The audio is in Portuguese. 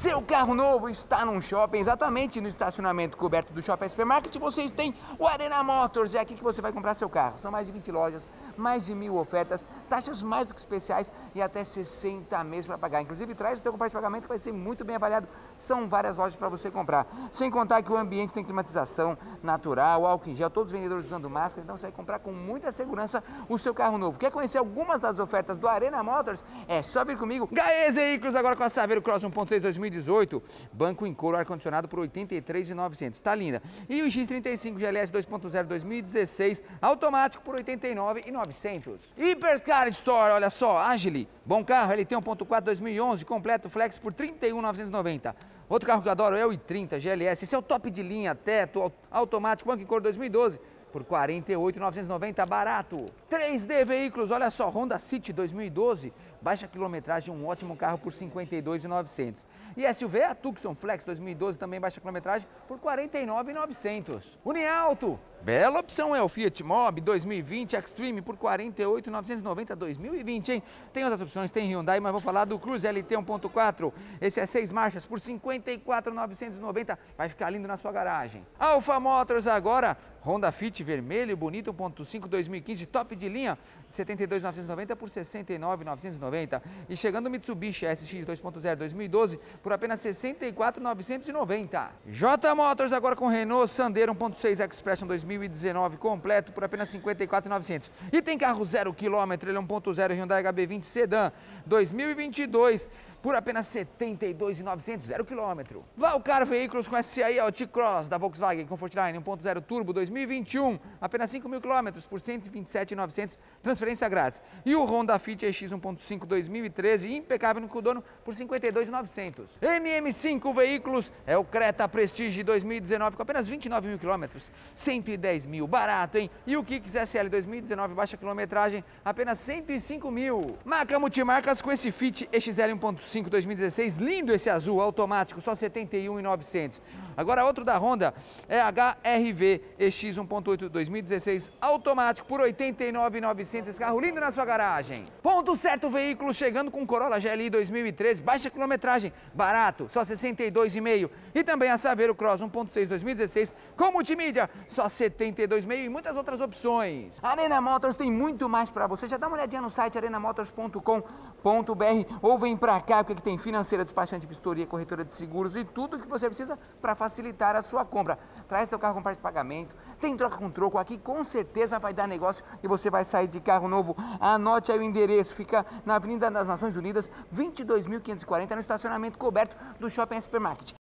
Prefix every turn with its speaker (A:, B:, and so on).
A: Seu carro novo está num shopping, exatamente no estacionamento coberto do Shopping Supermarket. Vocês têm o Arena Motors, é aqui que você vai comprar seu carro. São mais de 20 lojas, mais de mil ofertas, taxas mais do que especiais e até 60 meses para pagar. Inclusive, traz o seu compartilhamento de pagamento que vai ser muito bem avaliado. São várias lojas para você comprar. Sem contar que o ambiente tem climatização natural, álcool em gel, todos os vendedores usando máscara. Então, você vai comprar com muita segurança o seu carro novo. Quer conhecer algumas das ofertas do Arena Motors? É só vir comigo. Gaez Veículos agora com a Saveiro Cross 1.3 2000 2018, banco em couro ar-condicionado por 83,900. Tá linda. E o X35 GLS 2.0 2016, automático por 89,900. Hipercar Store, olha só, Agile, bom carro, ele tem 1.4 2011, completo flex por 31,990. Outro carro que eu adoro é o i30 GLS, esse é o top de linha, teto, automático, banco em couro 2012, por 48.990, barato. 3D Veículos, olha só, Honda City 2012, baixa quilometragem, um ótimo carro por 52.900. E SUV, a Tucson Flex 2012, também baixa quilometragem, por 49.900. Unialto, bela opção é o Fiat Mobi 2020 Xtreme por 48.990 2020, hein? Tem outras opções, tem Hyundai, mas vou falar do Cruze LT 1.4. Esse é seis marchas por 54.990, vai ficar lindo na sua garagem. Alfa Motors agora, Honda Fit vermelho, bonito, 1.5 2015, top de linha, 72.990 por 69.990. E chegando o Mitsubishi SX 2.0 2012 por apenas 64.990. J Motors agora com Renault Sandero 1.6 Expression 2019 completo por apenas 54.900. E tem carro zero quilômetro, ele é 1.0 Hyundai HB20 Sedan 2022 por apenas 72.900, zero quilômetro. Valcar Veículos com SCI T-Cross da Volkswagen Comfortline 1.0 Turbo 2021 2001, apenas 5 mil quilômetros por 127.900, transferência grátis. E o Honda Fit EX 1.5 2013, impecável no Cudono, por 52.900. MM5 Veículos é o Creta Prestige 2019 com apenas 29 mil quilômetros, 110 mil, barato, hein? E o Kicks SL 2019, baixa quilometragem, apenas 105 mil. Maca Multimarcas com esse Fit XL 1.5 2016, lindo esse azul, automático, só 71.900. Agora outro da Honda é HRV EX 1.8 2008, 2016, automático por 89.900. Esse carro lindo na sua garagem. Ponto certo veículo chegando com Corolla GLI 2013, baixa quilometragem, barato, só 62,5. E também a Saveiro Cross 1.6 2016 com multimídia, só 72,5 e muitas outras opções. Arena Motors tem muito mais para você. Já dá uma olhadinha no site arenamotors.com.br ou vem para cá porque tem financeira, despachante, vistoria, corretora de seguros e tudo que você precisa para facilitar a sua compra. Traz seu carro com parte de pagamento, tem troca com troco aqui, com certeza vai dar negócio e você vai sair de carro novo. Anote aí o endereço, fica na Avenida das Nações Unidas, 22.540, no estacionamento coberto do Shopping Supermarket.